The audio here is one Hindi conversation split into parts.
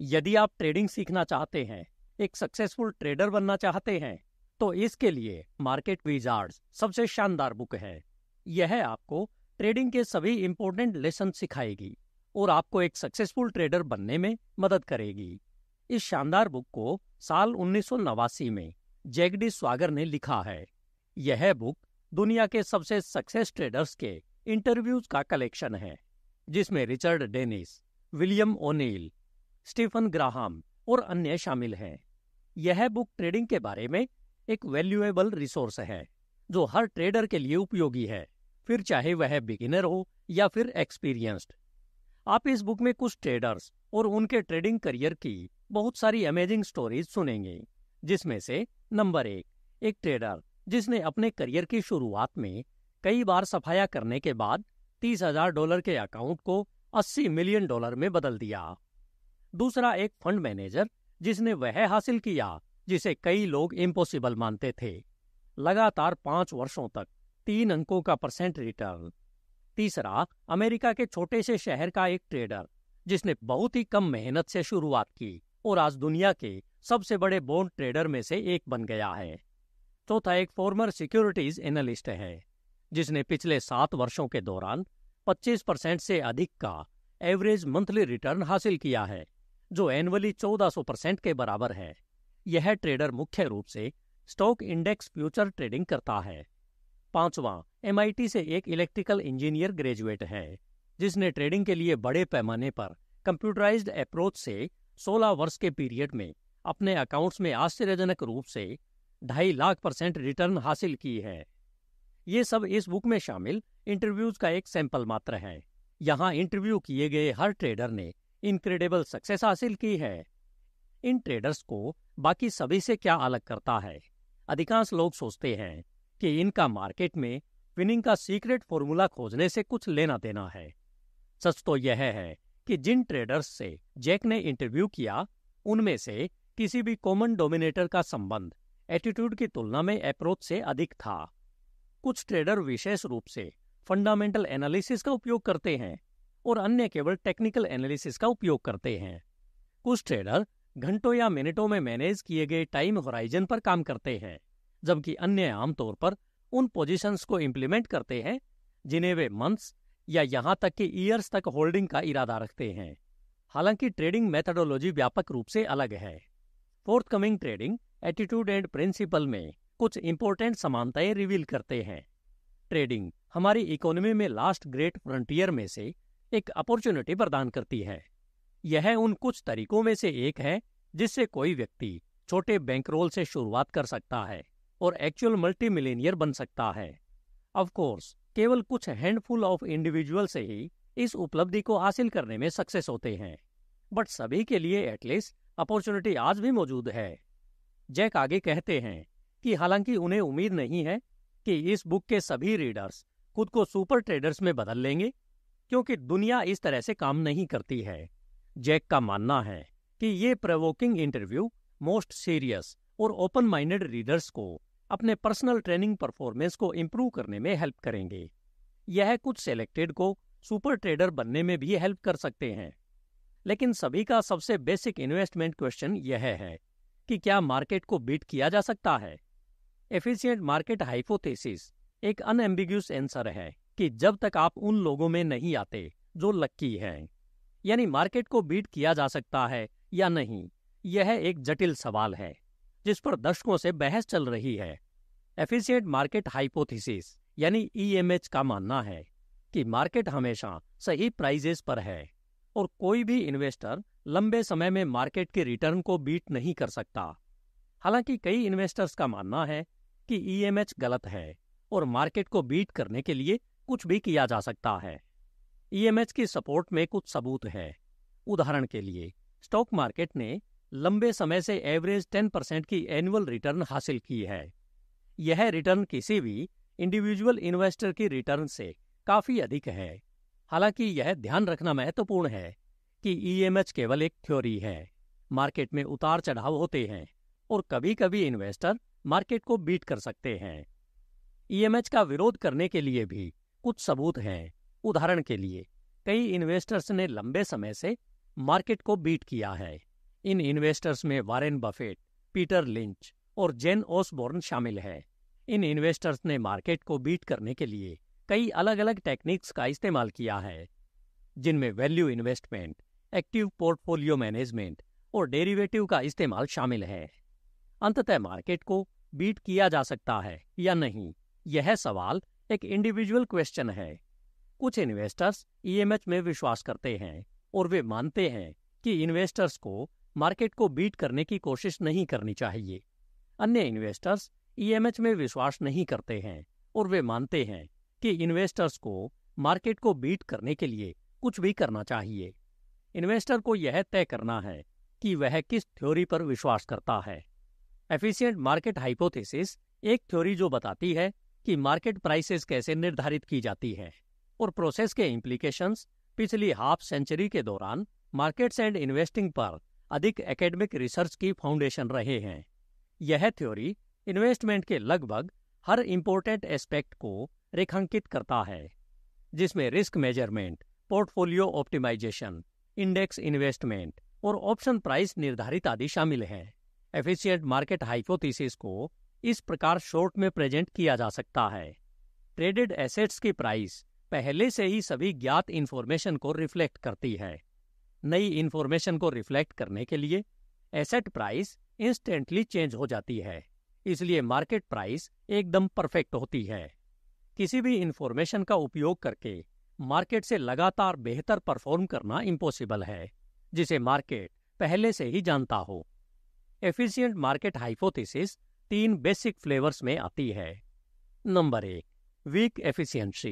यदि आप ट्रेडिंग सीखना चाहते हैं एक सक्सेसफुल ट्रेडर बनना चाहते हैं तो इसके लिए मार्केट विजार्ड्स सबसे शानदार बुक है यह आपको ट्रेडिंग के सभी इंपॉर्टेंट लेसन सिखाएगी और आपको एक सक्सेसफुल ट्रेडर बनने में मदद करेगी इस शानदार बुक को साल उन्नीस में जैगडी स्वागर ने लिखा है यह बुक दुनिया के सबसे सक्सेस ट्रेडर्स के इंटरव्यूज का कलेक्शन है जिसमें Richard Dennis William O'Neil Stephen Graham और अन्य शामिल हैं यह बुक ट्रेडिंग के बारे में एक वैल्यूएबल रिसोर्स है जो हर ट्रेडर के लिए उपयोगी है फिर चाहे वह बिगिनर हो या फिर एक्सपीरियंस्ड आप इस बुक में कुछ ट्रेडर्स और उनके ट्रेडिंग करियर की बहुत सारी अमेजिंग स्टोरीज सुनेंगे जिसमें से नंबर एक एक ट्रेडर जिसने अपने करियर की शुरुआत में कई बार सफाया करने के बाद तीस हजार डॉलर के अकाउंट को अस्सी मिलियन डॉलर में बदल दिया दूसरा एक फंड मैनेजर जिसने वह हासिल किया जिसे कई लोग इम्पॉसिबल मानते थे लगातार पांच वर्षों तक तीन अंकों का परसेंट रिटर्न तीसरा अमेरिका के छोटे से शहर का एक ट्रेडर जिसने बहुत ही कम मेहनत से शुरुआत की और आज दुनिया के सबसे बड़े बॉन्ड ट्रेडर में से एक बन गया है चौथा तो एक फॉर्मर सिक्योरिटीज एनालिस्ट है जिसने पिछले सात वर्षों के दौरान 25 परसेंट से अधिक का एवरेज मंथली रिटर्न हासिल किया है जो एनुअली 1400 परसेंट के बराबर है यह ट्रेडर मुख्य रूप से स्टॉक इंडेक्स फ्यूचर ट्रेडिंग करता है पांचवा एमआईटी से एक इलेक्ट्रिकल इंजीनियर ग्रेजुएट है जिसने ट्रेडिंग के लिए बड़े पैमाने पर कंप्यूटराइज्ड अप्रोच से 16 वर्ष के पीरियड में अपने अकाउंट्स में आश्चर्यजनक रूप से ढाई लाख परसेंट रिटर्न हासिल की है ये सब इस बुक में शामिल इंटरव्यूज का एक सैंपल मात्र है यहाँ इंटरव्यू किए गए हर ट्रेडर ने इनक्रेडिबल सक्सेस हासिल की है इन ट्रेडर्स को बाकी सभी से क्या अलग करता है अधिकांश लोग सोचते हैं कि इनका मार्केट में विनिंग का सीक्रेट फॉर्मूला खोजने से कुछ लेना देना है सच तो यह है कि जिन ट्रेडर्स से जैक ने इंटरव्यू किया उनमें से किसी भी कॉमन डोमिनेटर का संबंध एटीट्यूड की तुलना में अप्रोच से अधिक था कुछ ट्रेडर विशेष रूप से फंडामेंटल एनालिसिस का उपयोग करते हैं और अन्य केवल टेक्निकल एनालिसिस का उपयोग करते हैं कुछ ट्रेडर घंटों या मिनटों में मैनेज किए गए टाइम होराइजन पर काम करते हैं जबकि अन्य आमतौर पर उन पोजीशंस को इम्प्लीमेंट करते हैं जिन्हें वे मंथ्स या यहां तक कि ईयर्स तक होल्डिंग का इरादा रखते हैं हालांकि ट्रेडिंग मेथडोलॉजी व्यापक रूप से अलग है forthcoming trading attitude and principle में कुछ इंपॉर्टेंट समानताएं रिवील करते हैं ट्रेडिंग हमारी इकोनॉमी में लास्ट ग्रेट फ्रंटियर में से एक अपॉर्चुनिटी प्रदान करती है यह उन कुछ तरीकों में से एक है जिससे कोई व्यक्ति छोटे बैंक रोल से शुरुआत कर सकता है और एक्चुअल मल्टी मिलेनियर बन सकता है ऑफकोर्स केवल कुछ हैंडफुल ऑफ इंडिविजुअल से ही इस उपलब्धि को हासिल करने में सक्सेस होते हैं बट सभी के लिए एटलीस्ट अपॉर्चुनिटी आज भी मौजूद है जैक आगे कहते हैं कि हालांकि उन्हें उम्मीद नहीं है कि इस बुक के सभी रीडर्स खुद को सुपर ट्रेडर्स में बदल लेंगे क्योंकि दुनिया इस तरह से काम नहीं करती है जैक का मानना है कि ये प्रवोकिंग इंटरव्यू मोस्ट सीरियस और ओपन माइंडेड रीडर्स को अपने पर्सनल ट्रेनिंग परफॉर्मेंस को इम्प्रूव करने में हेल्प करेंगे यह कुछ सेलेक्टेड को सुपर ट्रेडर बनने में भी हेल्प कर सकते हैं लेकिन सभी का सबसे बेसिक इन्वेस्टमेंट क्वेश्चन यह है कि क्या मार्केट को बीट किया जा सकता है एफिशिएंट मार्केट हाइपोथेसिस एक अनएम्बिग्यूस आंसर है कि जब तक आप उन लोगों में नहीं आते जो लक्की हैं यानी मार्केट को बीट किया जा सकता है या नहीं यह एक जटिल सवाल है जिस पर दशकों से बहस चल रही है एफिशिएंट मार्केट हाइपोथेसिस यानी ईएमएच e का मानना है कि मार्केट हमेशा सही प्राइजेस पर है और कोई भी इन्वेस्टर लंबे समय में मार्केट के रिटर्न को बीट नहीं कर सकता हालांकि कई इन्वेस्टर्स का मानना है कि ईएमएच e गलत है और मार्केट को बीट करने के लिए कुछ भी किया जा सकता है ईएमएच e की सपोर्ट में कुछ सबूत है उदाहरण के लिए स्टॉक मार्केट ने लंबे समय से एवरेज 10 परसेंट की एनुअल रिटर्न हासिल की है यह रिटर्न किसी भी इंडिविजुअल इन्वेस्टर की रिटर्न से काफी अधिक है हालांकि यह ध्यान रखना महत्वपूर्ण है कि ईएमएच e केवल एक थ्योरी है मार्केट में उतार चढ़ाव होते हैं और कभी कभी इन्वेस्टर मार्केट को बीट कर सकते हैं ईएमएच e का विरोध करने के लिए भी कुछ सबूत हैं उदाहरण के लिए कई इन्वेस्टर्स ने लंबे समय से मार्केट को बीट किया है इन इन्वेस्टर्स में वारेन बफेट पीटर लिंच और जेन ओसबोर्न शामिल हैं इन इन्वेस्टर्स ने मार्केट को बीट करने के लिए कई अलग अलग टेक्निक्स का इस्तेमाल किया है जिनमें value investment active portfolio management और डेरिवेटिव का इस्तेमाल शामिल है अंततः मार्केट को बीट किया जा सकता है या नहीं यह सवाल एक इंडिविजुअल क्वेश्चन है कुछ इन्वेस्टर्स ईएमएच e में विश्वास करते हैं और वे मानते हैं कि इन्वेस्टर्स को मार्केट को बीट करने की कोशिश नहीं करनी चाहिए अन्य इन्वेस्टर्स ईएमएच e में विश्वास नहीं करते हैं और वे मानते हैं कि इन्वेस्टर्स को मार्केट को बीट करने के लिए कुछ भी करना चाहिए इन्वेस्टर को यह तय करना है कि वह किस थ्योरी पर विश्वास करता है एफिशिएंट मार्केट हाइपोथेसिस एक थ्योरी जो बताती है कि मार्केट प्राइसेस कैसे निर्धारित की जाती है और प्रोसेस के इम्प्लीकेशंस पिछली हाफ सेंचुरी के दौरान मार्केट्स एंड इन्वेस्टिंग पर अधिक एकेडमिक रिसर्च की फाउंडेशन रहे हैं यह थ्योरी इन्वेस्टमेंट के लगभग हर इम्पोर्टेंट एस्पेक्ट को रेखांकित करता है जिसमें risk measurement portfolio optimisation index investment और ऑप्शन प्राइस निर्धारित आदि शामिल हैं एफिशिएंट मार्केट हाइपोथीसिस को इस प्रकार शॉर्ट में प्रेजेंट किया जा सकता है ट्रेडेड एसेट्स की प्राइस पहले से ही सभी ज्ञात इन्फॉर्मेशन को रिफ्लेक्ट करती है नई इन्फॉर्मेशन को रिफ्लेक्ट करने के लिए एसेट प्राइस इंस्टेंटली चेंज हो जाती है इसलिए मार्केट प्राइस एकदम परफेक्ट होती है किसी भी इन्फॉर्मेशन का उपयोग करके मार्केट से लगातार बेहतर परफॉर्म करना इम्पॉसिबल है जिसे मार्केट पहले से ही जानता हो एफिशिएंट मार्केट हाइपोथेसिस तीन बेसिक फ्लेवर्स में आती है नंबर एक weak efficiency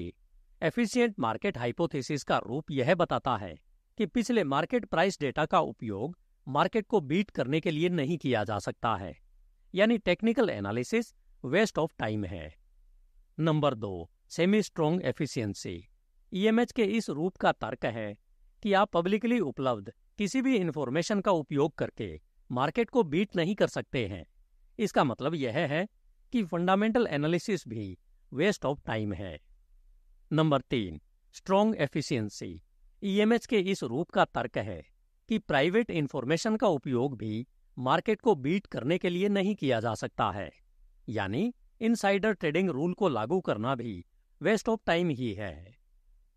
efficient market hypothesis का रूप यह बताता है कि पिछले मार्केट प्राइस डेटा का उपयोग मार्केट को बीट करने के लिए नहीं किया जा सकता है यानी technical analysis waste of time है नंबर दो सेमी स्ट्रोंग एफिशिएंसी ईएमएच के इस रूप का तर्क है कि आप पब्लिकली उपलब्ध किसी भी इंफॉर्मेशन का उपयोग करके मार्केट को बीट नहीं कर सकते हैं इसका मतलब यह है कि फंडामेंटल एनालिसिस भी वेस्ट ऑफ टाइम है नंबर तीन स्ट्रॉन्ग एफिशिएंसी ईएमएच के इस रूप का तर्क है कि प्राइवेट इंफॉर्मेशन का उपयोग भी मार्केट को बीट करने के लिए नहीं किया जा सकता है यानी इनसाइडर ट्रेडिंग रूल को लागू करना भी वेस्ट ऑफ टाइम ही है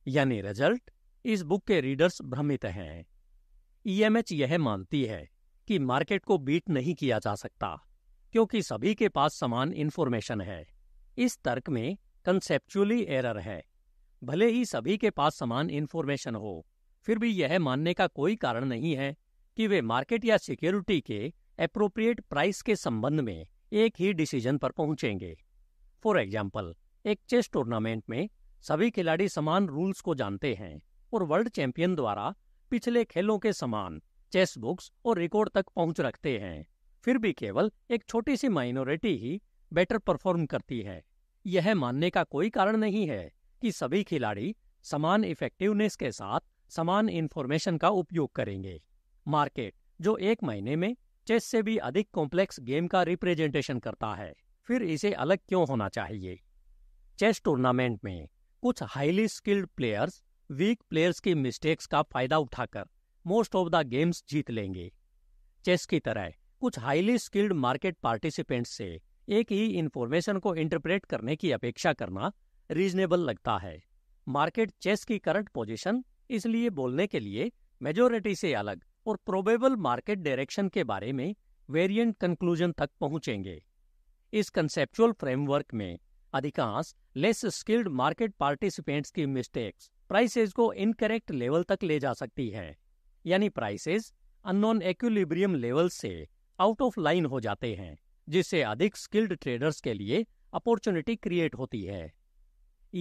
यानी रिजल्ट इस बुक के रीडर्स भ्रमित हैं ईएमएच e यह मानती है कि मार्केट को बीट नहीं किया जा सकता क्योंकि सभी के पास समान इन्फॉर्मेशन है इस तर्क में कंसेप्चुअली एरर है भले ही सभी के पास समान इन्फॉर्मेशन हो फिर भी यह मानने का कोई कारण नहीं है कि वे मार्केट या सिक्योरिटी के अप्रोप्रिएट प्राइस के संबंध में एक ही डिसीजन पर पहुंचेंगे फॉर एग्जाम्पल एक चेस टूर्नामेंट में सभी खिलाड़ी समान रूल्स को जानते हैं और वर्ल्ड चैंपियन द्वारा पिछले खेलों के समान चेस बुक्स और रिकॉर्ड तक पहुंच रखते हैं फिर भी केवल एक छोटी सी माइनॉरिटी ही बेटर परफॉर्म करती है यह मानने का कोई कारण नहीं है कि सभी खिलाड़ी समान इफेक्टिवनेस के साथ समान इन्फॉर्मेशन का उपयोग करेंगे मार्केट जो एक महीने में चेस से भी अधिक कॉम्प्लेक्स गेम का रिप्रेजेंटेशन करता है फिर इसे अलग क्यों होना चाहिए चेस टूर्नामेंट में कुछ highly skilled players weak players की मिस्टेक्स का फायदा उठाकर मोस्ट ऑफ द गेम्स जीत लेंगे चेस की तरह कुछ हाईली स्किल्ड मार्केट पार्टिसिपेंट्स से एक ही इंफॉर्मेशन को इंटरप्रेट करने की अपेक्षा करना रीजनेबल लगता है मार्केट चेस की करंट पोजीशन इसलिए बोलने के लिए मेजोरिटी से अलग और प्रोबेबल मार्केट डायरेक्शन के बारे में वेरिएंट कंक्लूजन तक पहुंचेंगे इस कंसेप्चुअल फ्रेमवर्क में अधिकांश लेस स्किल्ड मार्केट पार्टिसिपेंट्स की मिस्टेक्स प्राइसेज को इनकरेक्ट लेवल तक ले जा सकती है यानी प्राइसेज अननोन एक्विलिब्रियम लेवल से आउट ऑफ लाइन हो जाते हैं जिससे अधिक स्किल्ड ट्रेडर्स के लिए अपॉर्चुनिटी क्रिएट होती है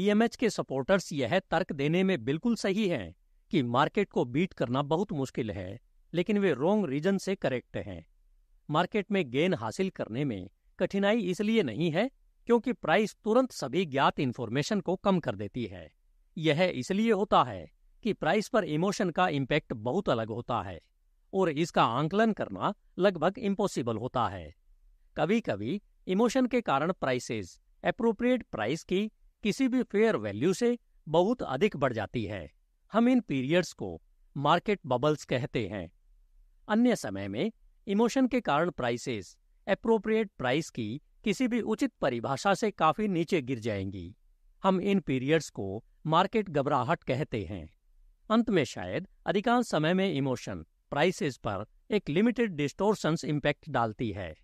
ईएमएच e के सपोर्टर्स यह तर्क देने में बिल्कुल सही हैं कि मार्केट को बीट करना बहुत मुश्किल है लेकिन वे रोंग रीजन से करेक्ट हैं मार्केट में गेन हासिल करने में कठिनाई इसलिए नहीं है क्योंकि प्राइस तुरंत सभी ज्ञात इन्फॉर्मेशन को कम कर देती है यह इसलिए होता है कि प्राइस पर इमोशन का इम्पैक्ट बहुत अलग होता है और इसका आंकलन करना लगभग इम्पॉसिबल होता है कभी कभी इमोशन के कारण प्राइसेस अप्रोप्रिएट प्राइस की किसी भी फेयर वैल्यू से बहुत अधिक बढ़ जाती है हम इन पीरियड्स को मार्केट बबल्स कहते हैं अन्य समय में इमोशन के कारण प्राइसेस अप्रोप्रिएट प्राइस की किसी भी उचित परिभाषा से काफी नीचे गिर जाएंगी हम इन पीरियड्स को मार्केट घबराहट कहते हैं अंत में शायद अधिकांश समय में इमोशन प्राइसेस पर एक लिमिटेड डिस्टोर्शंस इम्पैक्ट डालती है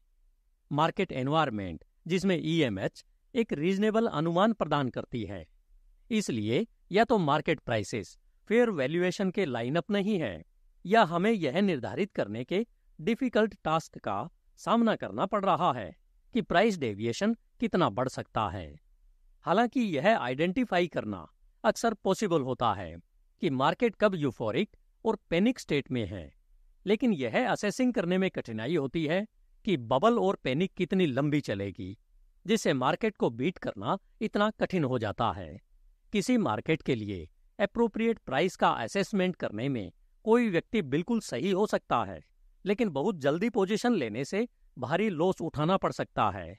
मार्केट एनवायरमेंट जिसमें ईएमएच e एक रीजनेबल अनुमान प्रदान करती है इसलिए या तो मार्केट प्राइसेस फेयर वैल्यूएशन के लाइनअप नहीं है या हमें यह निर्धारित करने के डिफिकल्ट टास्क का सामना करना पड़ रहा है कि प्राइस डेविएशन कितना बढ़ सकता है हालांकि यह आइडेंटिफाई करना अक्सर पॉसिबल होता है कि मार्केट कब यूफोरिक और पैनिक स्टेट में हैं लेकिन यह असेसिंग करने में कठिनाई होती है कि बबल और पैनिक कितनी लंबी चलेगी जिससे मार्केट को बीट करना इतना कठिन हो जाता है किसी मार्केट के लिए अप्रोप्रिएट प्राइस का असेसमेंट करने में कोई व्यक्ति बिल्कुल सही हो सकता है लेकिन बहुत जल्दी पोजीशन लेने से भारी लॉस उठाना पड़ सकता है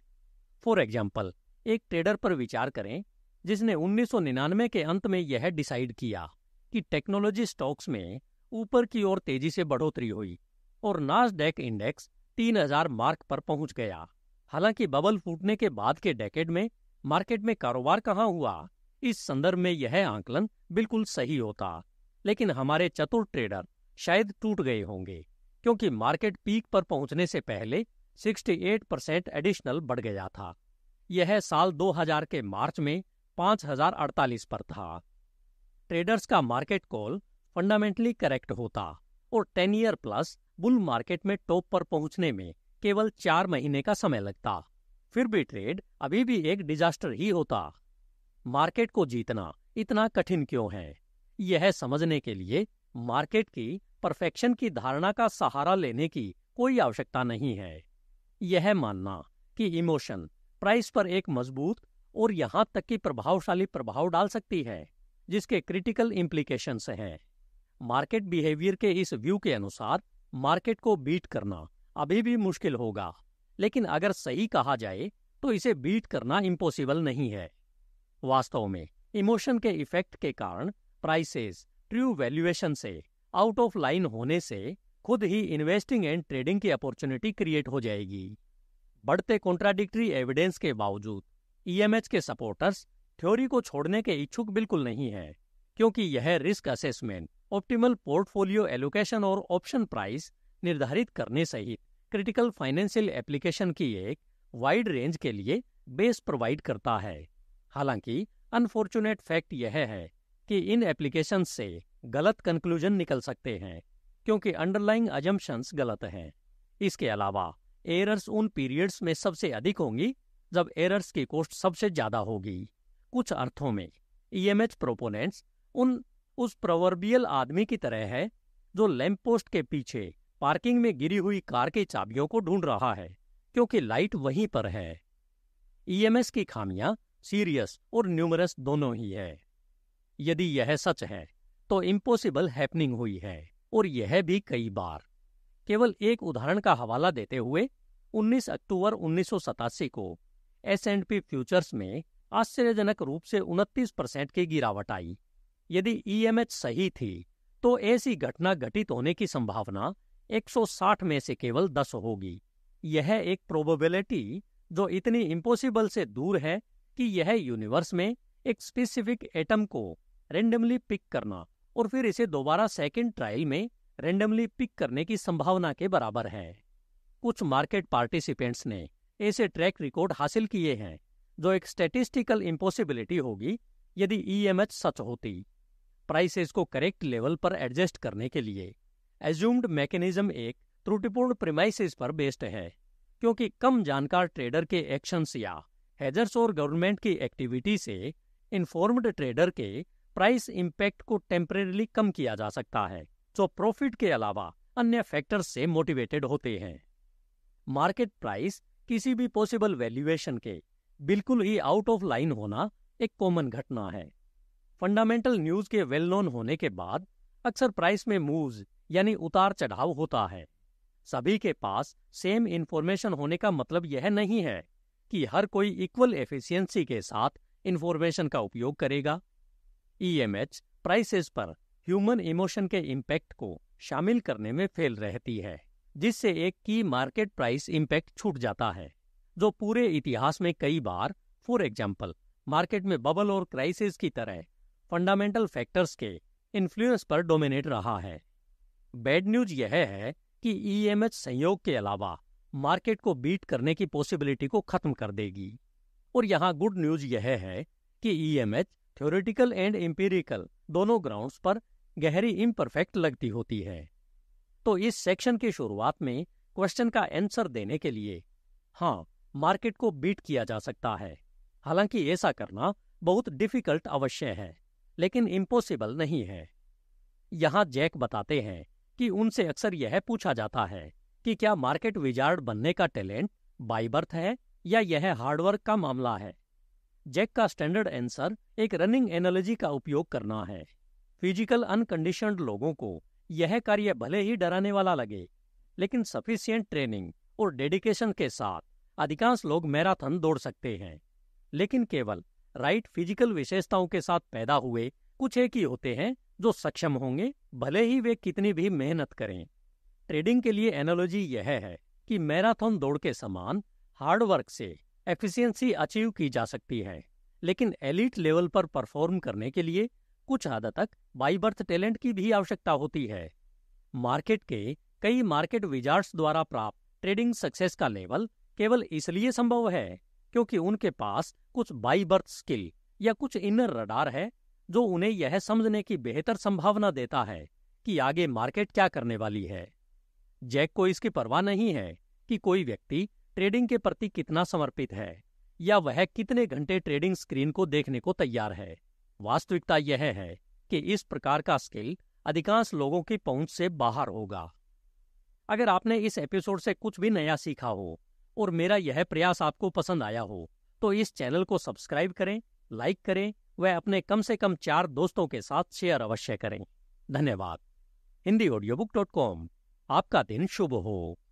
फॉर एग्जाम्पल एक ट्रेडर पर विचार करें जिसने 1999 के अंत में यह डिसाइड किया कि टेक्नोलॉजी स्टॉक्स में ऊपर की ओर तेजी से बढ़ोतरी हुई और नासडेक इंडेक्स 3000 मार्क पर पहुंच गया हालांकि बबल फूटने के बाद के डेकेड में मार्केट में कारोबार कहाँ हुआ इस संदर्भ में यह आंकलन बिल्कुल सही होता लेकिन हमारे चतुर ट्रेडर शायद टूट गए होंगे क्योंकि मार्केट पीक पर पहुंचने से पहले 68 परसेंट एडिशनल बढ़ गया था यह साल 2000 के मार्च में 5048 पर था ट्रेडर्स का मार्केट कॉल फंडामेंटली करेक्ट होता और ten year plus bull market में टॉप पर पहुंचने में केवल चार महीने का समय लगता फिर भी ट्रेड अभी भी एक डिजास्टर ही होता मार्केट को जीतना इतना कठिन क्यों है यह समझने के लिए मार्केट की परफेक्शन की धारणा का सहारा लेने की कोई आवश्यकता नहीं है यह मानना कि इमोशन प्राइस पर एक मजबूत और यहां तक कि प्रभावशाली प्रभाव डाल सकती है जिसके क्रिटिकल इम्प्लीकेशंस हैं मार्केट बिहेवियर के इस व्यू के अनुसार मार्केट को बीट करना अभी भी मुश्किल होगा लेकिन अगर सही कहा जाए तो इसे बीट करना इम्पॉसिबल नहीं है वास्तव में इमोशन के इफेक्ट के कारण प्राइसेस ट्रू वैल्यूएशन से आउट ऑफ लाइन होने से खुद ही इन्वेस्टिंग एंड ट्रेडिंग की अपॉर्चुनिटी क्रिएट हो जाएगी बढ़ते कॉन्ट्राडिक्टरी एविडेंस के बावजूद ईएमएच e के सपोर्टर्स थ्योरी को छोड़ने के इच्छुक बिल्कुल नहीं है क्योंकि यह risk assessment optimal portfolio allocation और ऑप्शन प्राइस निर्धारित करने सहित क्रिटिकल फाइनेंशियल एप्लीकेशन की एक वाइड रेंज के लिए बेस प्रोवाइड करता है हालांकि अनफॉर्चुनेट फैक्ट यह है कि इन एप्लीकेशन से गलत कंक्लूजन निकल सकते हैं क्योंकि अंडरलाइंग अजम्पन्स गलत हैं इसके अलावा एरर्स उन पीरियड्स में सबसे अधिक होंगी जब एरर्स की कॉस्ट सबसे ज्यादा होगी कुछ अर्थों में ईएमएच e प्रोपोनेंट्स उन उस प्रवर्बियल आदमी की तरह है जो लैंप पोस्ट के पीछे पार्किंग में गिरी हुई कार की चाबियों को ढूंढ रहा है क्योंकि लाइट वहीं पर है ईएमएस की खामियां सीरियस और न्यूमरस दोनों ही है यदि यह सच है तो इम्पॉसिबल हैपनिंग हुई है और यह भी कई बार केवल एक उदाहरण का हवाला देते हुए 19 अक्टूबर उन्नीस को एस एंड पी फ्यूचर्स में आश्चर्यजनक रूप से उनतीस परसेंट की गिरावट आई यदि ईएमएच e सही थी तो ऐसी घटना घटित होने की संभावना 160 में से केवल 10 होगी यह एक प्रोबेबिलिटी जो इतनी इम्पॉसिबल से दूर है कि यह यूनिवर्स में एक स्पेसिफिक एटम को रेंडमली पिक करना और फिर इसे दोबारा सेकेंड ट्रायल में रेंडमली पिक करने की संभावना के बराबर है कुछ मार्केट पार्टिसिपेंट्स ने ऐसे ट्रैक रिकॉर्ड हासिल किए हैं जो एक स्टेटिस्टिकल इम्पॉसिबिलिटी होगी यदि ईएमएच e सच होती प्राइसेस को करेक्ट लेवल पर एडजस्ट करने के लिए एज्यूम्ड मैकेनिज्म एक त्रुटिपूर्ण प्रिमाइसिस पर बेस्ड है क्योंकि कम जानकार ट्रेडर के एक्शंस या हेजर्स और गवर्नमेंट की एक्टिविटी से इन्फॉर्म्ड ट्रेडर के प्राइस इम्पैक्ट को टेम्परेली कम किया जा सकता है जो प्रॉफिट के अलावा अन्य फैक्टर्स से मोटिवेटेड होते हैं मार्केट प्राइस किसी भी पॉसिबल वैल्यूएशन के बिल्कुल ही आउट ऑफ लाइन होना एक कॉमन घटना है फंडामेंटल न्यूज के वेल नोन होने के बाद अक्सर प्राइस में मूव यानी उतार चढ़ाव होता है सभी के पास सेम इन्फॉर्मेशन होने का मतलब यह नहीं है कि हर कोई इक्वल एफिशिएंसी के साथ इन्फॉर्मेशन का उपयोग करेगा ईएमएच e प्राइसेस पर ह्यूमन इमोशन के इम्पैक्ट को शामिल करने में फेल रहती है जिससे एक की मार्केट प्राइस इम्पैक्ट छूट जाता है जो पूरे इतिहास में कई बार फॉर एग्जाम्पल मार्केट में बबल और क्राइसिस की तरह फंडामेंटल फैक्टर्स के इन्फ्लुएंस पर डोमिनेट रहा है बैड न्यूज यह है कि ईएमएच e संयोग के अलावा मार्केट को बीट करने की पॉसिबिलिटी को खत्म कर देगी और यहाँ गुड न्यूज यह है कि EMH e theoretical and empirical दोनों ग्राउंड्स पर गहरी इम्परफेक्ट लगती होती है तो इस सेक्शन की शुरुआत में क्वेश्चन का आंसर देने के लिए हाँ मार्केट को बीट किया जा सकता है हालांकि ऐसा करना बहुत डिफिकल्ट अवश्य है लेकिन इम्पॉसिबल नहीं है यहाँ जैक बताते हैं कि उनसे अक्सर यह पूछा जाता है कि क्या मार्केट विजार्ड बनने का टैलेंट बाईबर्थ है या यह हार्डवर्क का मामला है जैक का स्टैंडर्ड आंसर एक रनिंग एनालॉजी का उपयोग करना है फिजिकल अनकंडीशनड लोगों को यह कार्य भले ही डराने वाला लगे लेकिन सफिशियंट ट्रेनिंग और डेडिकेशन के साथ अधिकांश लोग मैराथन दौड़ सकते हैं लेकिन केवल राइट फिजिकल विशेषताओं के साथ पैदा हुए कुछ एक ही होते हैं जो सक्षम होंगे भले ही वे कितनी भी मेहनत करें ट्रेडिंग के लिए एनालॉजी यह है कि मैराथन दौड़ के समान हार्डवर्क से एफिशिएंसी अचीव की जा सकती है लेकिन एलिट लेवल पर परफॉर्म करने के लिए कुछ हद तक बाईबर्थ टैलेंट की भी आवश्यकता होती है मार्केट के कई मार्केट विजार्ड्स द्वारा प्राप्त ट्रेडिंग सक्सेस का लेवल केवल इसलिए संभव है क्योंकि उनके पास कुछ बाई बर्थ स्किल या कुछ इनर रडार है जो उन्हें यह समझने की बेहतर संभावना देता है कि आगे मार्केट क्या करने वाली है जैक को इसकी परवाह नहीं है कि कोई व्यक्ति ट्रेडिंग के प्रति कितना समर्पित है या वह कितने घंटे ट्रेडिंग स्क्रीन को देखने को तैयार है वास्तविकता यह है कि इस प्रकार का स्किल अधिकांश लोगों की पहुंच से बाहर होगा अगर आपने इस एपिसोड से कुछ भी नया सीखा हो और मेरा यह प्रयास आपको पसंद आया हो तो इस चैनल को सब्सक्राइब करें लाइक करें व अपने कम से कम चार दोस्तों के साथ शेयर अवश्य करें धन्यवाद Hindi audio book dot com आपका दिन शुभ हो